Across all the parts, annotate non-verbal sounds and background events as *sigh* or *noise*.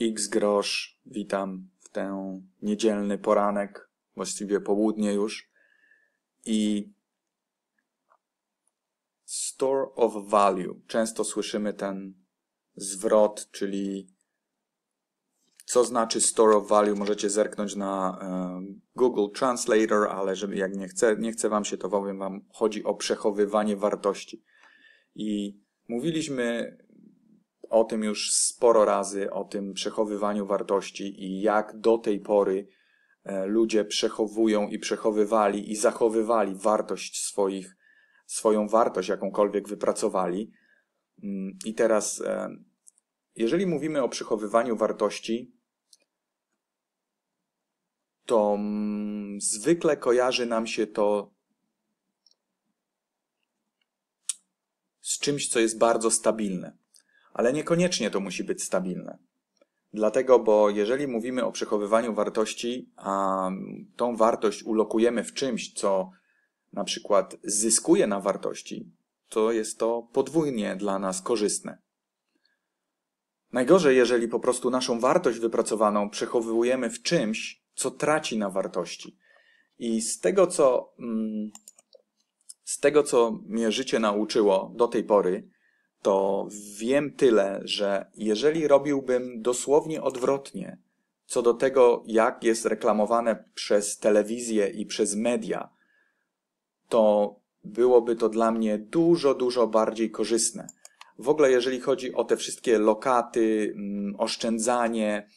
X grosz, witam w ten niedzielny poranek, właściwie południe już. I store of value. Często słyszymy ten zwrot, czyli co znaczy store of value, możecie zerknąć na Google Translator, ale żeby jak nie chce, nie chce wam się, to powiem wam, chodzi o przechowywanie wartości. I mówiliśmy o tym już sporo razy, o tym przechowywaniu wartości i jak do tej pory e, ludzie przechowują i przechowywali i zachowywali wartość swoich, swoją wartość, jakąkolwiek wypracowali. Mm, I teraz, e, jeżeli mówimy o przechowywaniu wartości, to mm, zwykle kojarzy nam się to z czymś, co jest bardzo stabilne ale niekoniecznie to musi być stabilne. Dlatego, bo jeżeli mówimy o przechowywaniu wartości, a tą wartość ulokujemy w czymś, co na przykład zyskuje na wartości, to jest to podwójnie dla nas korzystne. Najgorzej, jeżeli po prostu naszą wartość wypracowaną przechowujemy w czymś, co traci na wartości. I z tego, co, mm, z tego, co mnie życie nauczyło do tej pory, to wiem tyle, że jeżeli robiłbym dosłownie odwrotnie co do tego, jak jest reklamowane przez telewizję i przez media, to byłoby to dla mnie dużo, dużo bardziej korzystne. W ogóle, jeżeli chodzi o te wszystkie lokaty, mm, oszczędzanie,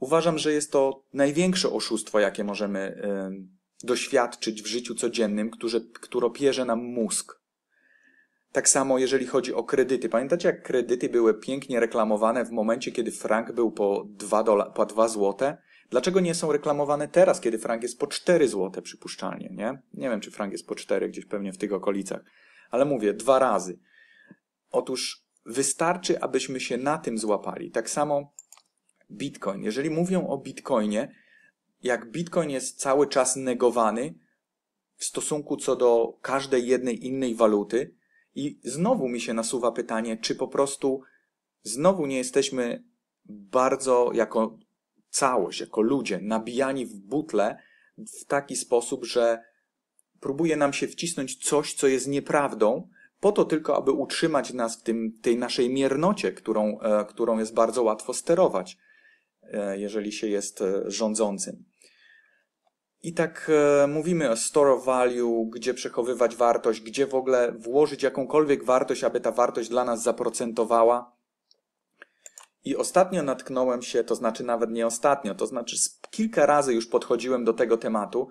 uważam, że jest to największe oszustwo, jakie możemy doświadczyć w życiu codziennym, które, które pierze nam mózg. Tak samo jeżeli chodzi o kredyty. Pamiętacie, jak kredyty były pięknie reklamowane w momencie, kiedy frank był po 2, dola, po 2 złote? Dlaczego nie są reklamowane teraz, kiedy frank jest po 4 złote przypuszczalnie, nie? Nie wiem, czy frank jest po 4, gdzieś pewnie w tych okolicach. Ale mówię, dwa razy. Otóż wystarczy, abyśmy się na tym złapali. Tak samo Bitcoin. Jeżeli mówią o Bitcoinie, jak Bitcoin jest cały czas negowany w stosunku co do każdej jednej innej waluty, i znowu mi się nasuwa pytanie, czy po prostu znowu nie jesteśmy bardzo jako całość, jako ludzie nabijani w butle w taki sposób, że próbuje nam się wcisnąć coś, co jest nieprawdą, po to tylko, aby utrzymać nas w tym, tej naszej miernocie, którą, e, którą jest bardzo łatwo sterować, e, jeżeli się jest e, rządzącym. I tak e, mówimy o store of value, gdzie przechowywać wartość, gdzie w ogóle włożyć jakąkolwiek wartość, aby ta wartość dla nas zaprocentowała. I ostatnio natknąłem się, to znaczy nawet nie ostatnio, to znaczy kilka razy już podchodziłem do tego tematu,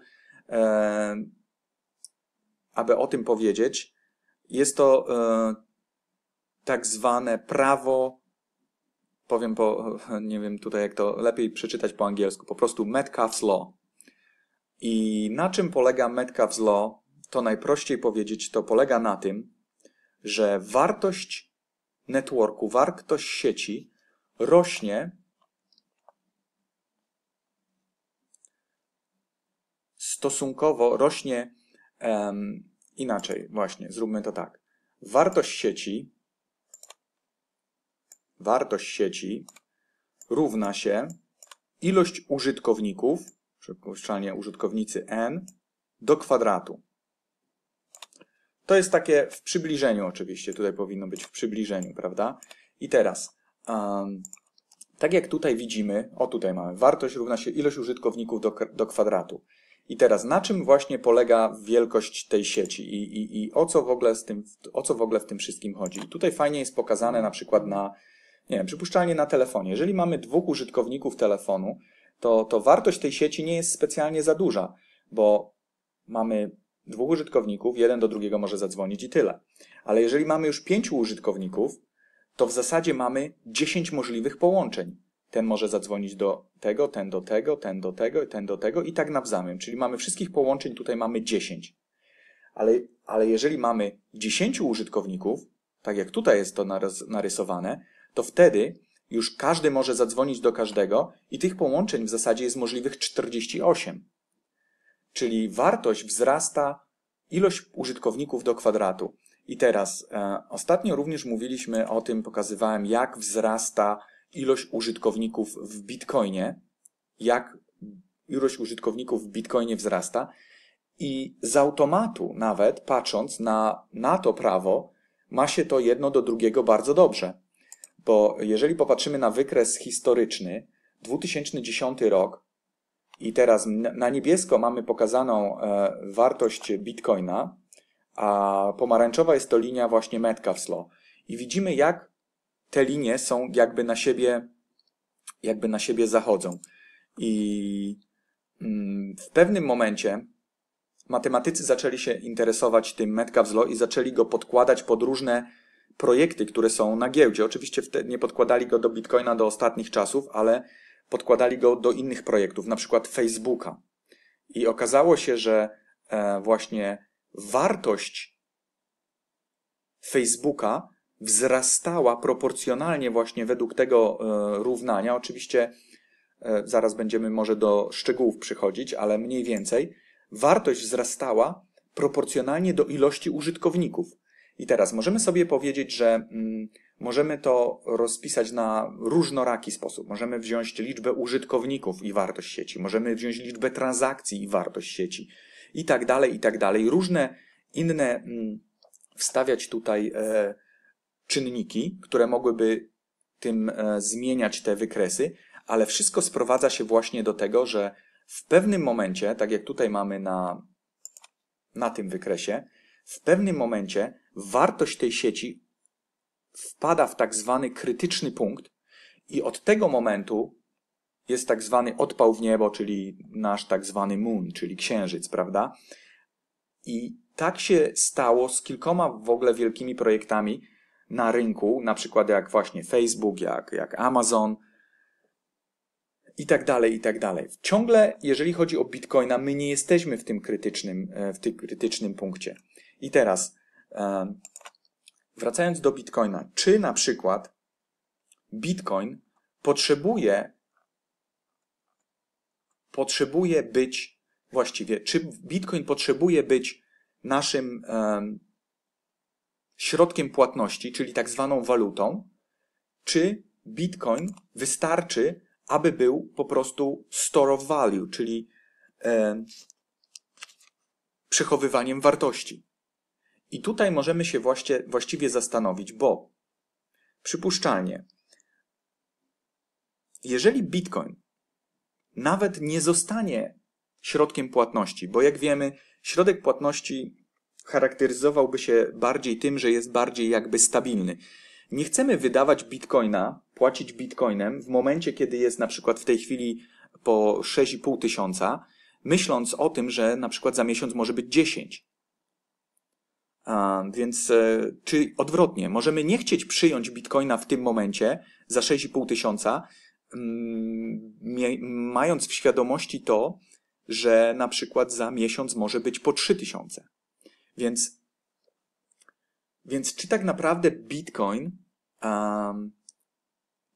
e, aby o tym powiedzieć. Jest to e, tak zwane prawo, powiem po, *laughs* nie wiem tutaj jak to lepiej przeczytać po angielsku, po prostu Metcalfe's Law i na czym polega Metcalf's Law? To najprościej powiedzieć, to polega na tym, że wartość networku, wartość sieci rośnie stosunkowo, rośnie um, inaczej, właśnie, zróbmy to tak. Wartość sieci, wartość sieci równa się ilość użytkowników przypuszczalnie użytkownicy n, do kwadratu. To jest takie w przybliżeniu oczywiście, tutaj powinno być w przybliżeniu, prawda? I teraz, um, tak jak tutaj widzimy, o tutaj mamy, wartość równa się ilość użytkowników do, do kwadratu. I teraz na czym właśnie polega wielkość tej sieci i, i, i o, co w ogóle z tym, o co w ogóle w tym wszystkim chodzi? tutaj fajnie jest pokazane na przykład na, nie wiem, przypuszczalnie na telefonie. Jeżeli mamy dwóch użytkowników telefonu, to, to wartość tej sieci nie jest specjalnie za duża, bo mamy dwóch użytkowników, jeden do drugiego może zadzwonić i tyle. Ale jeżeli mamy już pięciu użytkowników, to w zasadzie mamy dziesięć możliwych połączeń. Ten może zadzwonić do tego, ten do tego, ten do tego, ten do tego i tak nawzajem. Czyli mamy wszystkich połączeń, tutaj mamy dziesięć. Ale, ale jeżeli mamy dziesięciu użytkowników, tak jak tutaj jest to narysowane, to wtedy już każdy może zadzwonić do każdego i tych połączeń w zasadzie jest możliwych 48. Czyli wartość wzrasta ilość użytkowników do kwadratu. I teraz e, ostatnio również mówiliśmy o tym, pokazywałem jak wzrasta ilość użytkowników w Bitcoinie, jak ilość użytkowników w Bitcoinie wzrasta i z automatu nawet patrząc na, na to prawo ma się to jedno do drugiego bardzo dobrze to jeżeli popatrzymy na wykres historyczny, 2010 rok i teraz na niebiesko mamy pokazaną e, wartość bitcoina, a pomarańczowa jest to linia właśnie Metcalfe's Law. I widzimy, jak te linie są jakby na siebie, jakby na siebie zachodzą. I mm, w pewnym momencie matematycy zaczęli się interesować tym Metcalfe's Law i zaczęli go podkładać pod różne projekty, które są na giełdzie. Oczywiście nie podkładali go do Bitcoina do ostatnich czasów, ale podkładali go do innych projektów, na przykład Facebooka. I okazało się, że e, właśnie wartość Facebooka wzrastała proporcjonalnie właśnie według tego e, równania. Oczywiście e, zaraz będziemy może do szczegółów przychodzić, ale mniej więcej wartość wzrastała proporcjonalnie do ilości użytkowników. I teraz możemy sobie powiedzieć, że mm, możemy to rozpisać na różnoraki sposób. Możemy wziąć liczbę użytkowników i wartość sieci, możemy wziąć liczbę transakcji i wartość sieci i tak dalej, i tak dalej. Różne inne mm, wstawiać tutaj e, czynniki, które mogłyby tym e, zmieniać te wykresy, ale wszystko sprowadza się właśnie do tego, że w pewnym momencie, tak jak tutaj mamy na, na tym wykresie, w pewnym momencie wartość tej sieci wpada w tak zwany krytyczny punkt i od tego momentu jest tak zwany odpał w niebo, czyli nasz tak zwany moon, czyli księżyc, prawda? I tak się stało z kilkoma w ogóle wielkimi projektami na rynku, na przykład jak właśnie Facebook, jak, jak Amazon i tak dalej, i tak dalej. Ciągle, jeżeli chodzi o Bitcoina, my nie jesteśmy w tym krytycznym, e, w tym krytycznym punkcie. I teraz, Wracając do Bitcoina, czy na przykład Bitcoin potrzebuje, potrzebuje być właściwie, czy Bitcoin potrzebuje być naszym um, środkiem płatności, czyli tak zwaną walutą, czy Bitcoin wystarczy, aby był po prostu store of value, czyli um, przechowywaniem wartości. I tutaj możemy się właśnie, właściwie zastanowić, bo przypuszczalnie, jeżeli Bitcoin nawet nie zostanie środkiem płatności, bo jak wiemy, środek płatności charakteryzowałby się bardziej tym, że jest bardziej jakby stabilny. Nie chcemy wydawać bitcoina, płacić bitcoinem w momencie, kiedy jest na przykład w tej chwili po 6,5 tysiąca, myśląc o tym, że na przykład za miesiąc może być 10. Więc e, czy odwrotnie, możemy nie chcieć przyjąć bitcoina w tym momencie za 6,5 tysiąca, mm, mając w świadomości to, że na przykład za miesiąc może być po 3 tysiące. Więc, więc czy tak naprawdę bitcoin, um,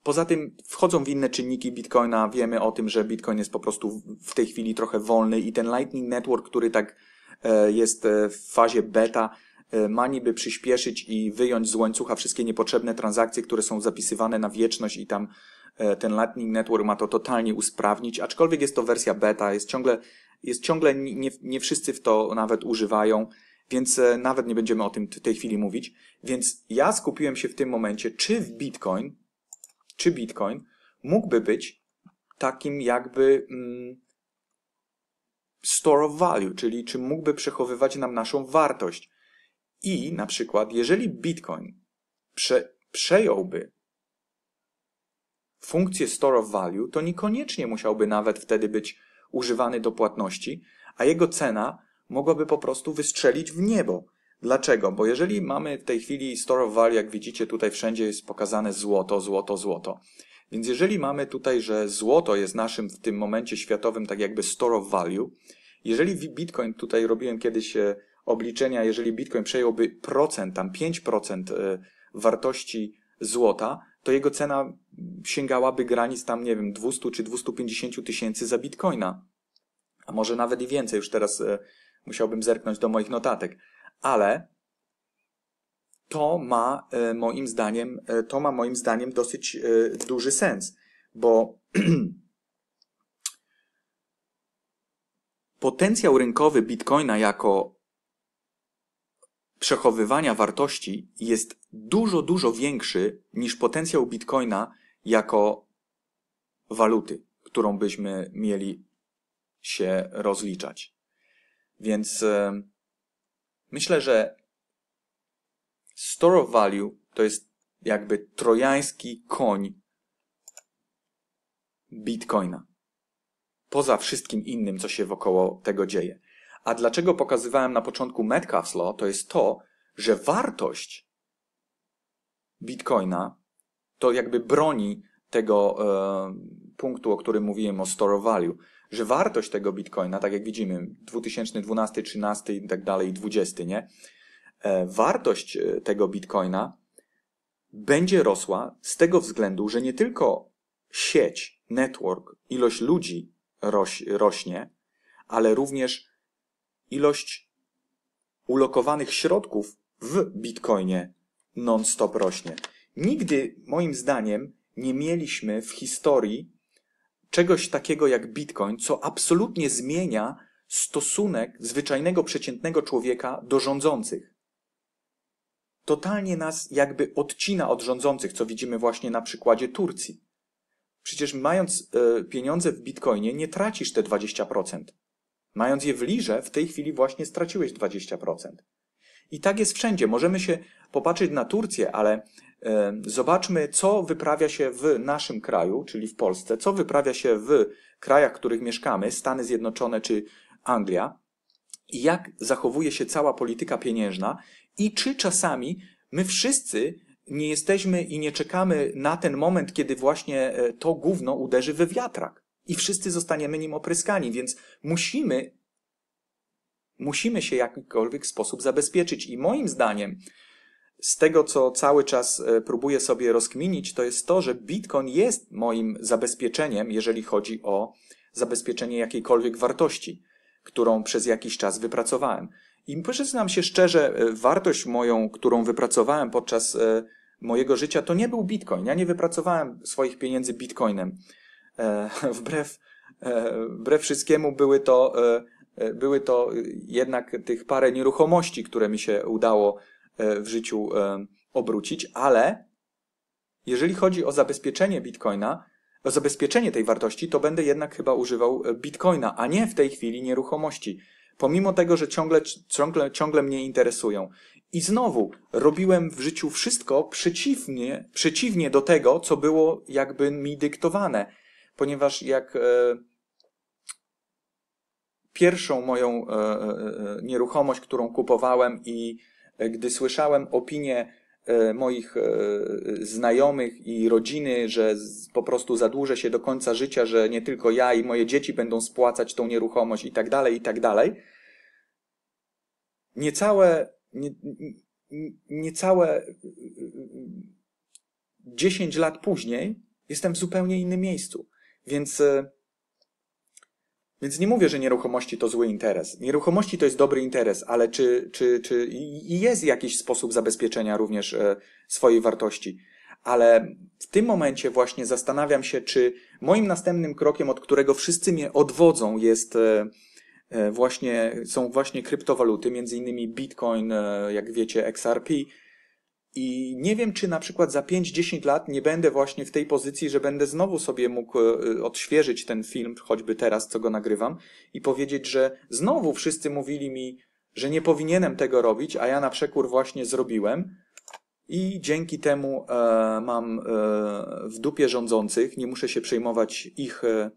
poza tym wchodzą w inne czynniki bitcoina, wiemy o tym, że bitcoin jest po prostu w tej chwili trochę wolny i ten Lightning Network, który tak e, jest e, w fazie beta, E, ma niby przyspieszyć i wyjąć z łańcucha wszystkie niepotrzebne transakcje, które są zapisywane na wieczność i tam e, ten Lightning Network ma to totalnie usprawnić, aczkolwiek jest to wersja beta, jest ciągle, jest ciągle nie, nie wszyscy w to nawet używają, więc e, nawet nie będziemy o tym w tej chwili mówić. Więc ja skupiłem się w tym momencie, czy w Bitcoin, czy Bitcoin mógłby być takim jakby mm, store of value, czyli czy mógłby przechowywać nam naszą wartość. I na przykład, jeżeli Bitcoin prze, przejąłby funkcję store of value, to niekoniecznie musiałby nawet wtedy być używany do płatności, a jego cena mogłaby po prostu wystrzelić w niebo. Dlaczego? Bo jeżeli mamy w tej chwili store of value, jak widzicie tutaj wszędzie jest pokazane złoto, złoto, złoto. Więc jeżeli mamy tutaj, że złoto jest naszym w tym momencie światowym tak jakby store of value, jeżeli Bitcoin, tutaj robiłem kiedyś e, obliczenia, jeżeli Bitcoin przejąłby procent, tam 5% e, wartości złota, to jego cena sięgałaby granic tam, nie wiem, 200 czy 250 tysięcy za bitcoina. A może nawet i więcej, już teraz e, musiałbym zerknąć do moich notatek. Ale to ma e, moim zdaniem, to ma moim zdaniem dosyć duży sens, bo *clears throat* potencjał rynkowy bitcoina jako przechowywania wartości jest dużo, dużo większy niż potencjał bitcoina jako waluty, którą byśmy mieli się rozliczać. Więc e, myślę, że store of value to jest jakby trojański koń bitcoina. Poza wszystkim innym, co się wokoło tego dzieje. A dlaczego pokazywałem na początku Metcalf's Law, to jest to, że wartość bitcoina to jakby broni tego e, punktu, o którym mówiłem, o store of value, że wartość tego bitcoina, tak jak widzimy, 2012, 13 i tak dalej, 20, nie? E, wartość e, tego bitcoina będzie rosła z tego względu, że nie tylko sieć, network, ilość ludzi roś, rośnie, ale również ilość ulokowanych środków w Bitcoinie non-stop rośnie. Nigdy, moim zdaniem, nie mieliśmy w historii czegoś takiego jak Bitcoin, co absolutnie zmienia stosunek zwyczajnego, przeciętnego człowieka do rządzących. Totalnie nas jakby odcina od rządzących, co widzimy właśnie na przykładzie Turcji. Przecież mając e, pieniądze w bitcoinie, nie tracisz te 20%. Mając je w lirze, w tej chwili właśnie straciłeś 20%. I tak jest wszędzie. Możemy się popatrzeć na Turcję, ale e, zobaczmy, co wyprawia się w naszym kraju, czyli w Polsce, co wyprawia się w krajach, w których mieszkamy, Stany Zjednoczone czy Anglia, i jak zachowuje się cała polityka pieniężna, i czy czasami my wszyscy nie jesteśmy i nie czekamy na ten moment, kiedy właśnie e, to gówno uderzy we wiatrak i wszyscy zostaniemy nim opryskani, więc musimy, musimy się w jakikolwiek sposób zabezpieczyć. I moim zdaniem, z tego co cały czas e, próbuję sobie rozkminić, to jest to, że Bitcoin jest moim zabezpieczeniem, jeżeli chodzi o zabezpieczenie jakiejkolwiek wartości, którą przez jakiś czas wypracowałem. I przyznam się szczerze, e, wartość moją, którą wypracowałem podczas e, mojego życia, to nie był Bitcoin. Ja nie wypracowałem swoich pieniędzy Bitcoinem. E, *laughs* wbrew, e, wbrew wszystkiemu były to, e, były to jednak tych parę nieruchomości, które mi się udało w życiu obrócić, ale jeżeli chodzi o zabezpieczenie bitcoina, o zabezpieczenie tej wartości, to będę jednak chyba używał bitcoina, a nie w tej chwili nieruchomości. Pomimo tego, że ciągle, ciągle, ciągle mnie interesują. I znowu robiłem w życiu wszystko przeciwnie, przeciwnie do tego, co było jakby mi dyktowane ponieważ jak e, pierwszą moją e, e, nieruchomość, którą kupowałem i gdy słyszałem opinię moich znajomych i rodziny, że po prostu zadłużę się do końca życia, że nie tylko ja i moje dzieci będą spłacać tą nieruchomość i tak dalej, i tak dalej. Niecałe, nie, niecałe 10 lat później jestem w zupełnie innym miejscu. Więc, e, więc nie mówię, że nieruchomości to zły interes. Nieruchomości to jest dobry interes, ale czy, czy, czy i jest jakiś sposób zabezpieczenia również e, swojej wartości. Ale w tym momencie właśnie zastanawiam się, czy moim następnym krokiem, od którego wszyscy mnie odwodzą, jest e, właśnie, są właśnie kryptowaluty, między innymi Bitcoin, jak wiecie, XRP, i nie wiem, czy na przykład za 5-10 lat nie będę właśnie w tej pozycji, że będę znowu sobie mógł e, e, odświeżyć ten film, choćby teraz, co go nagrywam, i powiedzieć, że znowu wszyscy mówili mi, że nie powinienem tego robić, a ja na przekór właśnie zrobiłem. I dzięki temu e, mam e, w dupie rządzących, nie muszę się przejmować ich, e,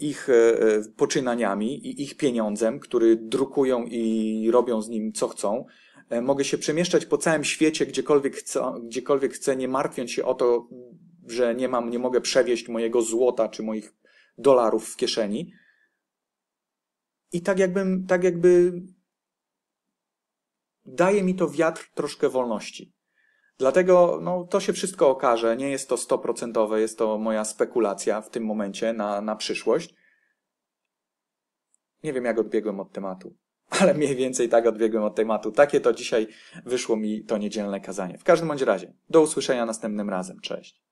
ich e, poczynaniami i ich pieniądzem, który drukują i robią z nim co chcą. E, mogę się przemieszczać po całym świecie, gdziekolwiek chcę, gdziekolwiek chcę nie martwiąc się o to, że nie mam, nie mogę przewieźć mojego złota czy moich dolarów w kieszeni. I tak jakbym, tak jakby daje mi to wiatr troszkę wolności. Dlatego no, to się wszystko okaże, nie jest to stoprocentowe, jest to moja spekulacja w tym momencie na, na przyszłość. Nie wiem, jak odbiegłem od tematu ale mniej więcej tak odbiegłem od tematu. Takie to dzisiaj wyszło mi to niedzielne kazanie. W każdym bądź razie, do usłyszenia następnym razem. Cześć.